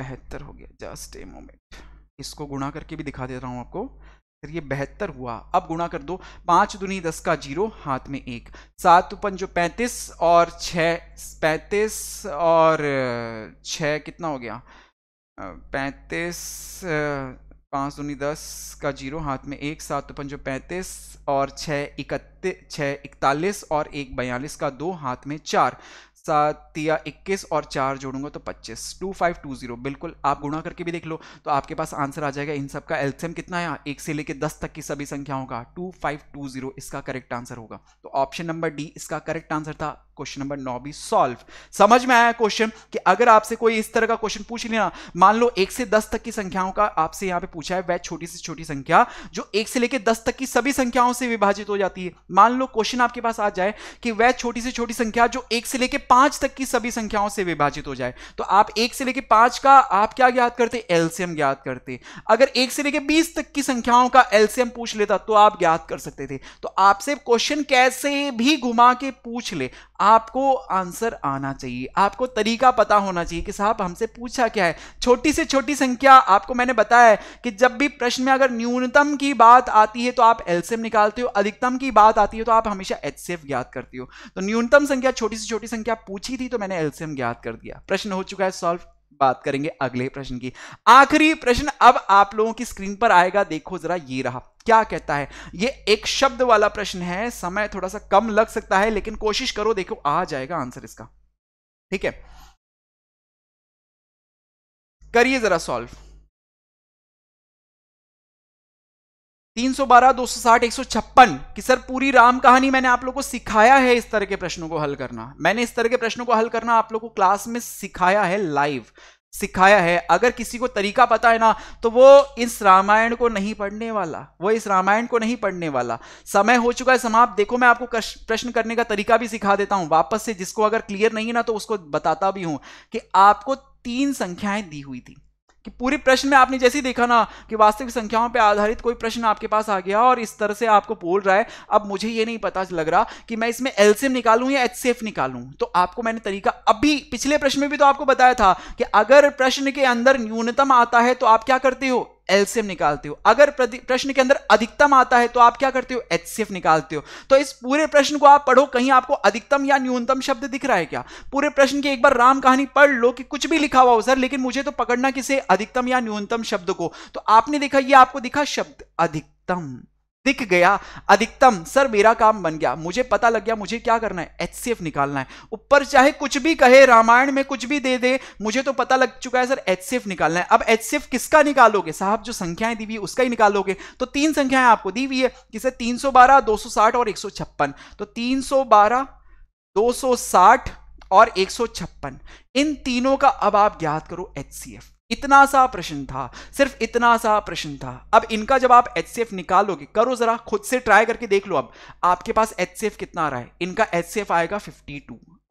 बहत्तर हो गया जस्ट ए मोमेंट इसको गुणा करके भी दिखा दे रहा हूँ आपको ये बेहतर हुआ अब गुणा कर दो पांच दुनी दस का जीरो हाथ में एक सात पंजो पैंतीस और छ पैंतीस और छ कितना हो गया पैंतीस पांच दुनी दस का जीरो हाथ में एक सात पंजो पैंतीस और छ इकतीस छ इकतालीस और एक बयालीस का दो हाथ में चार सात या इक्कीस और चार जोड़ूंगा तो पच्चीस टू फाइव टू जीरो बिल्कुल आप गुणा करके भी देख लो तो आपके पास आंसर आ जाएगा इन सब का एल्सियम कितना है एक से लेकर दस तक की सभी संख्याओं का टू फाइव टू जीरो इसका करेक्ट आंसर होगा तो ऑप्शन नंबर डी इसका करेक्ट आंसर था क्वेश्चन नंबर नौ भी सॉल्व समझ में आया क्वेश्चन कि अगर आपसे कोई इस तरह का क्वेश्चन पूछ लेना मान लो एक से दस तक की संख्याओं का आपसे यहां पे पूछा है वह छोटी से छोटी संख्या जो एक से लेकर दस तक की सभी संख्याओं से विभाजित हो जाती है मान लो क्वेश्चन आपके पास आ जाए कि वह छोटी से छोटी संख्या जो एक से लेकर पांच तक की सभी संख्याओं से विभाजित हो जाए तो आप एक से लेकर पांच का आप क्या ज्ञात करते एलसीएम ज्ञात करते अगर एक से लेकर बीस तक की संख्याओं का एलसीएम पूछ लेता तो आप ज्ञात कर सकते थे तो आपसे क्वेश्चन कैसे भी घुमा के पूछ ले आप आपको आंसर आना चाहिए आपको तरीका पता होना चाहिए कि साहब हमसे पूछा क्या है छोटी से छोटी संख्या आपको मैंने बताया है कि जब भी प्रश्न में अगर न्यूनतम की बात आती है तो आप एलसीएम निकालते हो अधिकतम की बात आती है तो आप हमेशा एच ज्ञात करते हो तो न्यूनतम संख्या छोटी से छोटी संख्या पूछी थी तो मैंने एलसीएम ज्ञात कर दिया प्रश्न हो चुका है सॉल्व बात करेंगे अगले प्रश्न की आखिरी प्रश्न अब आप लोगों की स्क्रीन पर आएगा देखो जरा ये रहा क्या कहता है ये एक शब्द वाला प्रश्न है समय थोड़ा सा कम लग सकता है लेकिन कोशिश करो देखो आ जाएगा आंसर इसका ठीक है करिए जरा सॉल्व तीन कि सर पूरी राम कहानी मैंने आप लोगों को सिखाया है इस तरह के प्रश्नों को हल करना मैंने इस तरह के प्रश्नों को हल करना आप लोगों को क्लास में सिखाया है लाइव सिखाया है अगर किसी को तरीका पता है ना तो वो इस रामायण को नहीं पढ़ने वाला वो इस रामायण को नहीं पढ़ने वाला समय हो चुका है समाप्त देखो मैं आपको प्रश्न करने का तरीका भी सिखा देता हूं वापस से जिसको अगर क्लियर नहीं है ना तो उसको बताता भी हूं कि आपको तीन संख्याएं दी हुई थी कि पूरे प्रश्न में आपने जैसे ही देखा ना कि वास्तविक संख्याओं पे आधारित कोई प्रश्न आपके पास आ गया और इस तरह से आपको बोल रहा है अब मुझे ये नहीं पता लग रहा कि मैं इसमें एलसीएम निकालूं या एचसीएफ निकालूं तो आपको मैंने तरीका अभी पिछले प्रश्न में भी तो आपको बताया था कि अगर प्रश्न के अंदर न्यूनतम आता है तो आप क्या करते हो एलसीएम निकालते हो अगर प्रश्न के अंदर अधिकतम आता है तो आप क्या करते हो एचसीएफ निकालते हो तो इस पूरे प्रश्न को आप पढ़ो कहीं आपको अधिकतम या न्यूनतम शब्द दिख रहा है क्या पूरे प्रश्न की एक बार राम कहानी पढ़ लो कि कुछ भी लिखा हुआ हो सर लेकिन मुझे तो पकड़ना किसे अधिकतम या न्यूनतम शब्द को तो आपने देखा ये आपको दिखा शब्द अधिकतम दिख गया अधिकतम सर मेरा काम बन गया मुझे पता लग गया मुझे क्या करना है एच निकालना है ऊपर चाहे कुछ भी कहे रामायण में कुछ भी दे दे मुझे तो पता लग चुका है सर एच निकालना है अब एच किसका निकालोगे साहब जो संख्याएं दी हुई उसका ही निकालोगे तो तीन संख्याएं आपको दी हुई है कि सर तीन और एक तो तीन सौ और एक इन तीनों का अब आप ज्ञात करो एच इतना सा प्रश्न था सिर्फ इतना सा प्रश्न था अब इनका जब आप एच निकालोगे करो जरा खुद से ट्राई करके देख लो अब आपके पास एच कितना रहा है इनका एच आएगा 52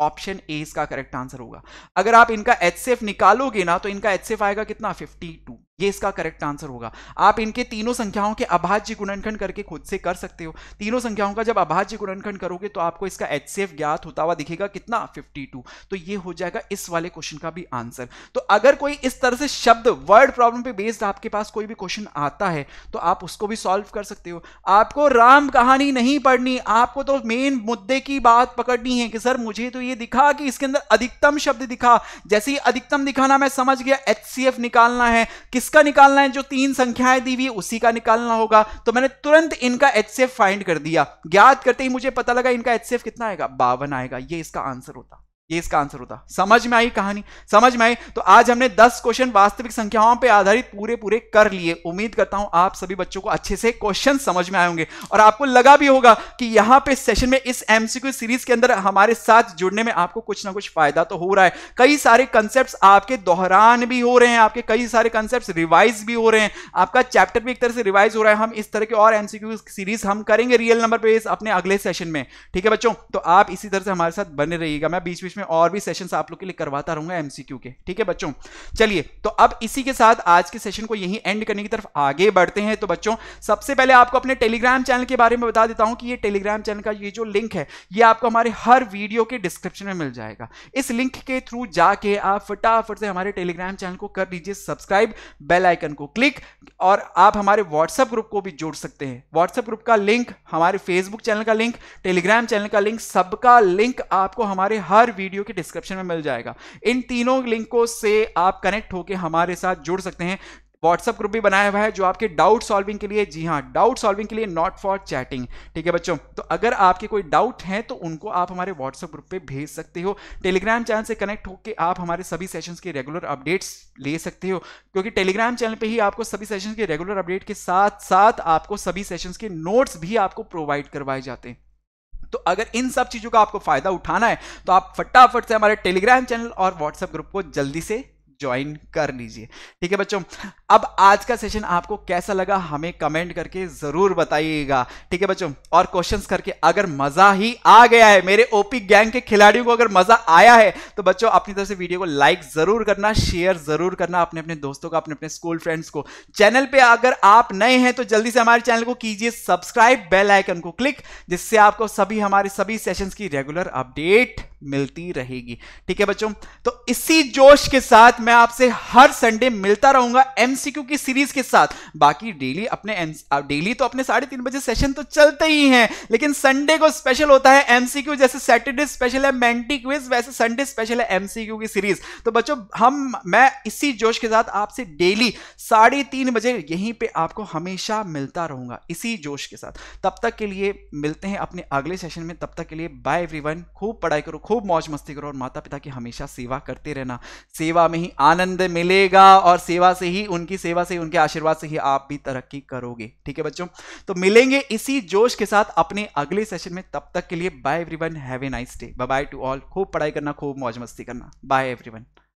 ऑप्शन ए इसका करेक्ट आंसर होगा अगर आप इनका एच निकालोगे ना तो इनका एच आएगा कितना 52 ये इसका करेक्ट आंसर होगा आप इनके तीनों संख्याओं के अभाज्य गुणनखंड करके खुद से कर सकते हो तीनों संख्याओं का जब अभाज्य गुणनखंड करोगे तो आपको इसका एच ज्ञात होता हुआ दिखेगा कितना 52 तो ये हो जाएगा इस वाले क्वेश्चन का भी आंसर तो अगर कोई इस तरह से शब्द वर्ड प्रॉब्लम पे बेस्ड आपके पास कोई भी क्वेश्चन आता है तो आप उसको भी सॉल्व कर सकते हो आपको राम कहानी नहीं पढ़नी आपको तो मेन मुद्दे की बात पकड़नी है कि सर मुझे तो ये दिखा कि इसके अंदर अधिकतम शब्द दिखा जैसे ही अधिकतम दिखाना मैं समझ गया एच निकालना है किस किसका निकालना है जो तीन संख्याएं दी हुई उसी का निकालना होगा तो मैंने तुरंत इनका एच फाइंड कर दिया ज्ञात करते ही मुझे पता लगा इनका एच कितना आएगा बावन आएगा ये इसका आंसर होता ये इसका आंसर होता समझ में आई कहानी समझ में आई तो आज हमने 10 क्वेश्चन वास्तविक संख्याओं पे आधारित पूरे पूरे कर लिए उम्मीद करता हूं आप सभी बच्चों को अच्छे से क्वेश्चन समझ में आए होंगे और आपको लगा भी होगा कि यहां पे सेशन में इस एमसीक्यू सीरीज के अंदर हमारे साथ जुड़ने में आपको कुछ ना कुछ फायदा तो हो रहा है कई सारे कंसेप्ट आपके दोहरान भी हो रहे हैं आपके कई सारे कंसेप्ट रिवाइज भी हो रहे हैं आपका चैप्टर भी एक तरह से रिवाइज हो रहा है हम इस तरह के और एमसीक्यू सीरीज हम करेंगे रियल नंबर पे अपने अगले सेशन में ठीक है बच्चों तो आप इसी तरह से हमारे साथ बने रहिएगा मैं बीच बीच में और भी सेशंस आप लोग के लिए करवाता रहूंगा एमसीक्यू के ठीक है बच्चों चलिए तो अब इसी के साथ आज के सेशन को यही एंड करने की तरफ आगे बढ़ते हैं तो बच्चों सबसे पहले आपको अपने टेलीग्राम चैनल के बारे में बता देता हूं कि ये टेलीग्राम चैनल का ये जो लिंक है ये आपको हमारे हर वीडियो के डिस्क्रिप्शन में मिल जाएगा इस लिंक के थ्रू जाके आप फटाफट से हमारे टेलीग्राम चैनल को कर लीजिए सब्सक्राइब बेल आइकन को क्लिक और आप हमारे व्हाट्सएप ग्रुप को भी जोड़ सकते हैं व्हाट्सएप ग्रुप का लिंक हमारे फेसबुक चैनल का लिंक टेलीग्राम चैनल का लिंक सबका लिंक आपको हमारे हर वीडियो वीडियो के डिस्क्रिप्शन में मिल जाएगा इन तीनों लिंकों से आप कनेक्ट होकर हमारे साथ जुड़ सकते हैं व्हाट्सअप ग्रुप भी बनाया हुआ है जो आपके डाउट सॉल्विंग के लिए जी हाँ डाउट सॉल्विंग के लिए नॉट फॉर चैटिंग ठीक है बच्चों तो अगर आपके कोई डाउट हैं तो उनको आप हमारे व्हाट्सअप ग्रुप पे भेज सकते हो टेलीग्राम चैनल से कनेक्ट होकर आप हमारे सभी सेशंस के रेगुलर अपडेट्स ले सकते हो क्योंकि टेलीग्राम चैनल पर ही आपको सभी सेशन के रेगुलर अपडेट के साथ साथ आपको सभी सेशन के नोट्स भी आपको प्रोवाइड करवाए जाते हैं तो अगर इन सब चीज़ों का आपको फ़ायदा उठाना है तो आप फटाफट से हमारे टेलीग्राम चैनल और व्हाट्सएप ग्रुप को जल्दी से ज्वाइन कर लीजिए ठीक है बच्चों अब आज का सेशन आपको कैसा लगा हमें कमेंट करके जरूर बताइएगा ठीक है बच्चों और क्वेश्चंस करके अगर मजा ही आ गया है मेरे ओपी गैंग के खिलाड़ियों को अगर मजा आया है तो बच्चों अपनी तरफ से वीडियो को लाइक जरूर करना शेयर जरूर करना अपने अपने दोस्तों को अपने अपने स्कूल फ्रेंड्स को चैनल पर अगर आप नए हैं तो जल्दी से हमारे चैनल को कीजिए सब्सक्राइब बेल आइकन को क्लिक जिससे आपको सभी हमारे सभी सेशन की रेगुलर अपडेट मिलती रहेगी ठीक है बच्चों तो इसी जोश के साथ मैं आपसे हर संडे मिलता रहूंगा एम एमसीक्यू की सीरीज के साथ बाकी डेली अपने डेली तो अपने साढ़े तीन बजे सेशन तो चलते ही हैं लेकिन संडे को स्पेशल होता है एमसीक्यू जैसे सैटरडे स्पेशल है मेंटी क्विज वैसे संडे स्पेशल है एमसीक्यू की सीरीज तो बच्चों हम मैं इसी जोश के साथ आपसे डेली साढ़े तीन बजे यहीं पे आपको हमेशा मिलता रहूंगा इसी जोश के साथ तब तक के लिए मिलते हैं अपने अगले सेशन में तब तक के लिए बाय एवरीवन खूब पढ़ाई करो खूब मौज मस्ती करो और माता पिता की हमेशा सेवा करते रहना सेवा में ही आनंद मिलेगा और सेवा से ही उनके उनकी सेवा से उनके आशीर्वाद से ही आप भी तरक्की करोगे ठीक है बच्चों तो मिलेंगे इसी जोश के साथ अपने अगले सेशन में तब तक के लिए bye everyone have a nice day bye to all खूब पढ़ाई करना खूब मौज मस्ती करना बाय एवरीवन